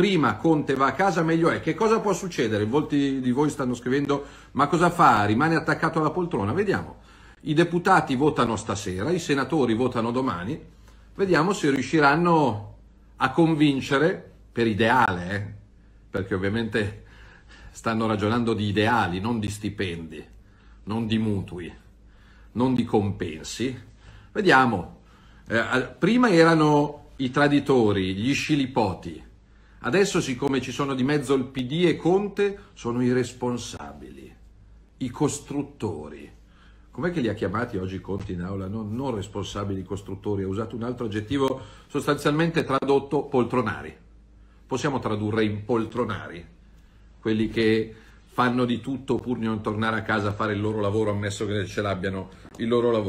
prima Conte va a casa meglio è. Che cosa può succedere? Molti di voi stanno scrivendo ma cosa fa? Rimane attaccato alla poltrona? Vediamo. I deputati votano stasera, i senatori votano domani. Vediamo se riusciranno a convincere, per ideale, eh? perché ovviamente stanno ragionando di ideali, non di stipendi, non di mutui, non di compensi. Vediamo. Eh, prima erano i traditori, gli scilipoti Adesso, siccome ci sono di mezzo il PD e Conte, sono i responsabili, i costruttori. Com'è che li ha chiamati oggi Conte in aula? Non, non responsabili costruttori, ha usato un altro aggettivo sostanzialmente tradotto poltronari. Possiamo tradurre in poltronari quelli che fanno di tutto pur di non tornare a casa a fare il loro lavoro, ammesso che ce l'abbiano il loro lavoro.